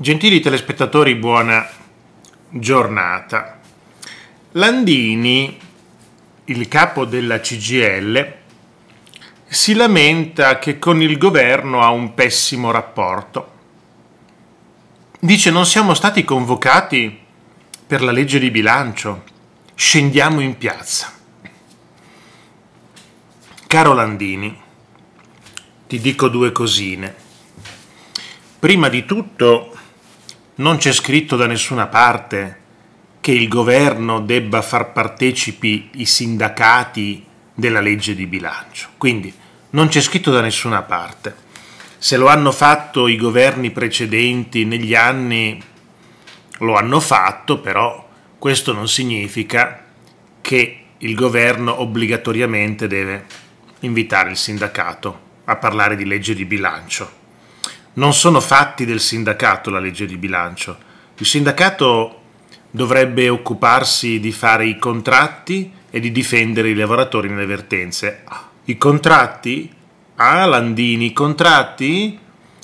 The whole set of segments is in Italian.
Gentili telespettatori, buona giornata. Landini, il capo della CGL, si lamenta che con il governo ha un pessimo rapporto. Dice non siamo stati convocati per la legge di bilancio, scendiamo in piazza. Caro Landini, ti dico due cosine. Prima di tutto non c'è scritto da nessuna parte che il governo debba far partecipi i sindacati della legge di bilancio. Quindi non c'è scritto da nessuna parte. Se lo hanno fatto i governi precedenti negli anni, lo hanno fatto, però questo non significa che il governo obbligatoriamente deve invitare il sindacato a parlare di legge di bilancio non sono fatti del sindacato la legge di bilancio. Il sindacato dovrebbe occuparsi di fare i contratti e di difendere i lavoratori nelle vertenze. I contratti? Ah, Landini, i contratti?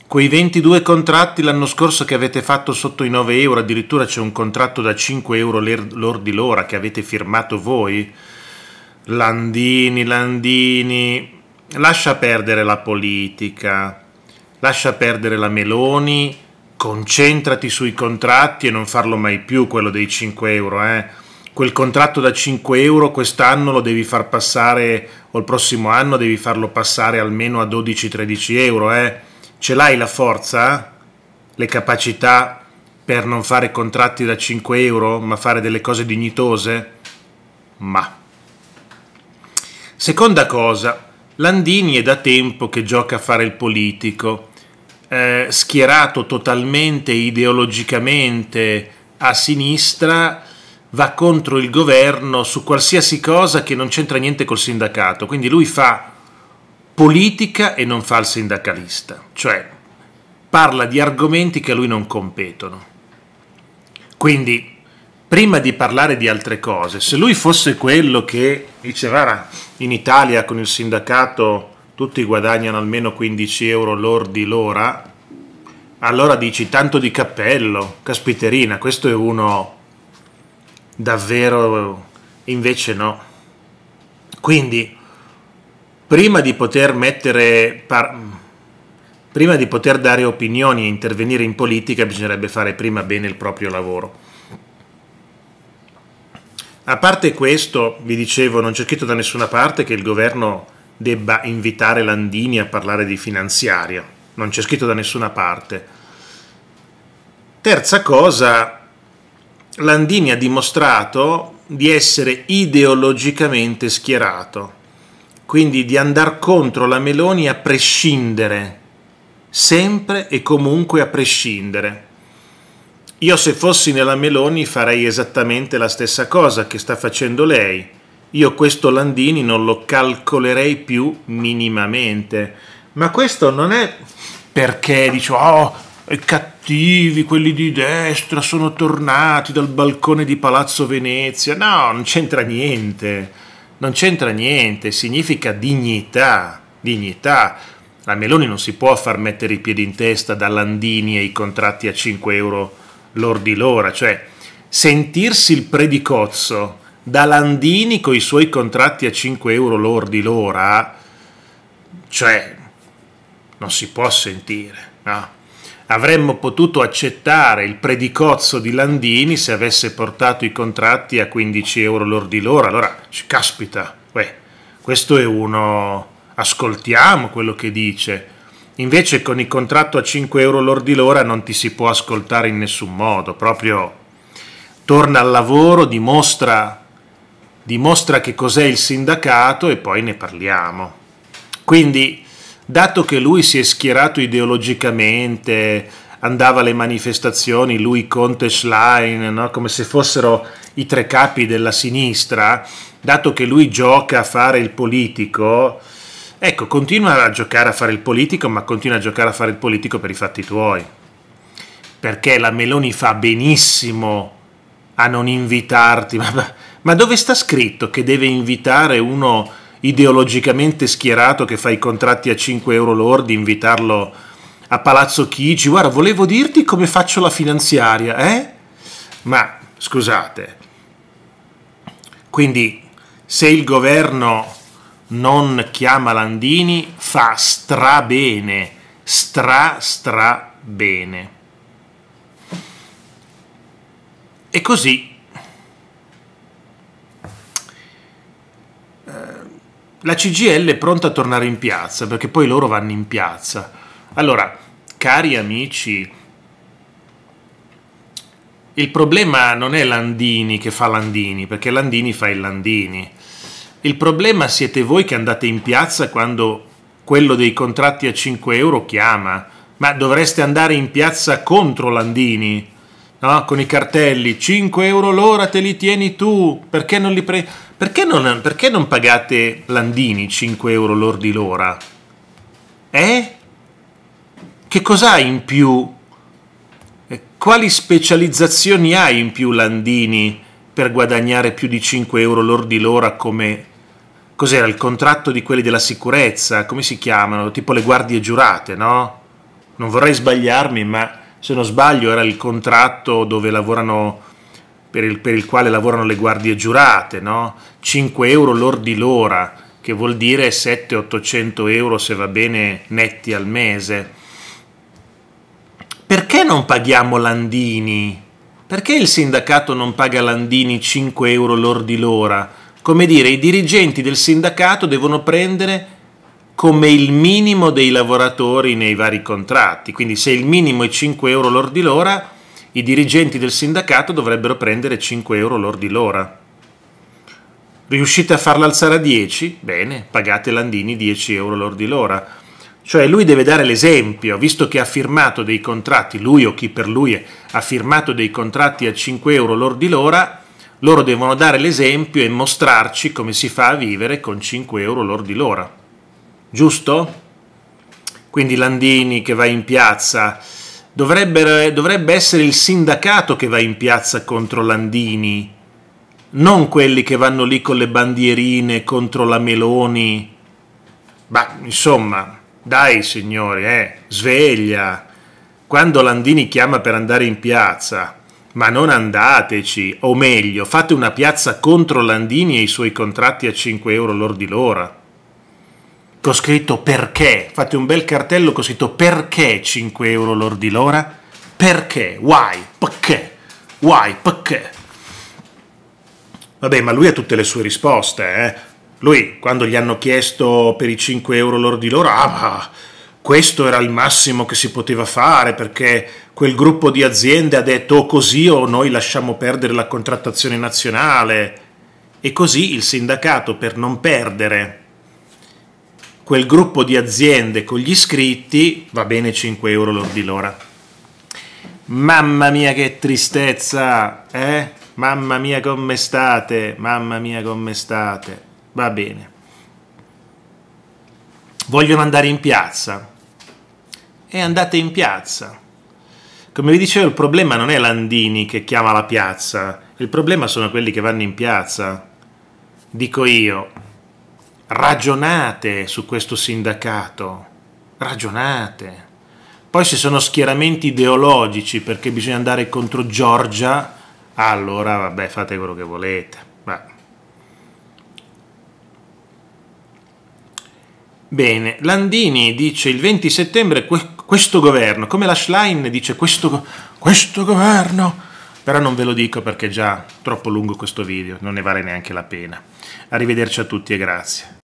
Quei 22 contratti l'anno scorso che avete fatto sotto i 9 euro, addirittura c'è un contratto da 5 euro lordi l'ora che avete firmato voi? Landini, Landini, lascia perdere la politica lascia perdere la Meloni, concentrati sui contratti e non farlo mai più quello dei 5 euro. Eh. Quel contratto da 5 euro quest'anno lo devi far passare, o il prossimo anno devi farlo passare almeno a 12-13 euro. Eh. Ce l'hai la forza? Le capacità per non fare contratti da 5 euro, ma fare delle cose dignitose? Ma. Seconda cosa, Landini è da tempo che gioca a fare il politico eh, schierato totalmente ideologicamente a sinistra va contro il governo su qualsiasi cosa che non c'entra niente col sindacato. Quindi lui fa politica e non fa il sindacalista, cioè parla di argomenti che a lui non competono. Quindi, prima di parlare di altre cose, se lui fosse quello che diceva in Italia con il sindacato tutti guadagnano almeno 15 euro lordi l'ora, allora dici tanto di cappello, caspiterina, questo è uno davvero invece no. Quindi prima di poter mettere par- prima di poter dare opinioni e intervenire in politica bisognerebbe fare prima bene il proprio lavoro. A parte questo, vi dicevo, non c'è scritto da nessuna parte che il governo debba invitare Landini a parlare di finanziaria, non c'è scritto da nessuna parte. Terza cosa, Landini ha dimostrato di essere ideologicamente schierato, quindi di andare contro la Meloni a prescindere, sempre e comunque a prescindere. Io se fossi nella Meloni farei esattamente la stessa cosa che sta facendo lei io questo Landini non lo calcolerei più minimamente. Ma questo non è perché dico, oh, i cattivi, quelli di destra, sono tornati dal balcone di Palazzo Venezia. No, non c'entra niente. Non c'entra niente, significa dignità, dignità. La Meloni non si può far mettere i piedi in testa da Landini e i contratti a 5 euro lordi l'ora, cioè sentirsi il predicozzo da Landini con i suoi contratti a 5 euro lordi l'ora, cioè non si può sentire. No? Avremmo potuto accettare il predicozzo di Landini se avesse portato i contratti a 15 euro lordi l'ora. Allora, caspita, uè, questo è uno... Ascoltiamo quello che dice. Invece con il contratto a 5 euro lordi l'ora non ti si può ascoltare in nessun modo, proprio torna al lavoro, dimostra dimostra che cos'è il sindacato e poi ne parliamo. Quindi, dato che lui si è schierato ideologicamente, andava alle manifestazioni, lui, Conte, Schlein, no? come se fossero i tre capi della sinistra, dato che lui gioca a fare il politico, ecco, continua a giocare a fare il politico, ma continua a giocare a fare il politico per i fatti tuoi. Perché la Meloni fa benissimo a non invitarti, ma ma dove sta scritto che deve invitare uno ideologicamente schierato che fa i contratti a 5 euro lordi, invitarlo a Palazzo Chigi? Guarda, volevo dirti come faccio la finanziaria, eh? Ma scusate. Quindi se il governo non chiama Landini fa stra bene, stra stra bene. E così Eh, la CGL è pronta a tornare in piazza, perché poi loro vanno in piazza. Allora, cari amici, il problema non è Landini che fa Landini, perché Landini fa il Landini. Il problema siete voi che andate in piazza quando quello dei contratti a 5 euro chiama, ma dovreste andare in piazza contro Landini no? Ah, con i cartelli, 5 euro l'ora te li tieni tu, perché non li prendi? Perché, perché non, pagate Landini 5 euro lordi l'ora? Eh? Che cos'hai in più? Eh, quali specializzazioni hai in più Landini per guadagnare più di 5 euro lordi l'ora come cos'era il contratto di quelli della sicurezza, come si chiamano, tipo le guardie giurate, no? Non vorrei sbagliarmi, ma se non sbaglio era il contratto lavorano, per, il, per il, quale lavorano le guardie giurate, no? 5 euro lordi l'ora, che vuol dire 700-800 euro se va bene netti al mese. Perché non paghiamo Landini? Perché il sindacato non paga Landini 5 euro lordi l'ora? Come dire, i dirigenti del sindacato devono prendere come il minimo dei lavoratori nei vari contratti. Quindi se il minimo è 5 euro lordi l'ora, i dirigenti del sindacato dovrebbero prendere 5 euro lordi l'ora. Riuscite a farla alzare a 10? Bene, pagate Landini 10 euro lordi l'ora. Cioè lui deve dare l'esempio, visto che ha firmato dei contratti, lui o chi per lui ha firmato dei contratti a 5 euro lordi l'ora, loro devono dare l'esempio e mostrarci come si fa a vivere con 5 euro lordi l'ora giusto? Quindi Landini che va in piazza, dovrebbe, dovrebbe essere il sindacato che va in piazza contro Landini, non quelli che vanno lì con le bandierine contro la Meloni. Ma insomma, dai signori, eh, sveglia. Quando Landini chiama per andare in piazza, ma non andateci, o meglio, fate una piazza contro Landini e i suoi contratti a 5 euro lordi l'ora ho scritto perché, fate un bel cartello che ho scritto perché 5 euro l'or l'ora, perché, why, perché, why, perché. Vabbè, ma lui ha tutte le sue risposte, eh? Lui, quando gli hanno chiesto per i 5 euro l'or l'ora, ah, ma questo era il massimo che si poteva fare perché quel gruppo di aziende ha detto o così o noi lasciamo perdere la contrattazione nazionale. E così il sindacato, per non perdere quel gruppo di aziende con gli iscritti, va bene 5 euro lordi l'ora. Mamma mia che tristezza, eh? Mamma mia come state, mamma mia come state. Va bene. Vogliono andare in piazza. E andate in piazza. Come vi dicevo, il problema non è Landini che chiama la piazza, il problema sono quelli che vanno in piazza. Dico io, ragionate su questo sindacato, ragionate. Poi se sono schieramenti ideologici perché bisogna andare contro Giorgia, allora vabbè fate quello che volete. Beh. Bene, Landini dice il 20 settembre questo governo, come la Schlein dice questo, questo governo, però non ve lo dico perché è già troppo lungo questo video, non ne vale neanche la pena. Arrivederci a tutti e grazie.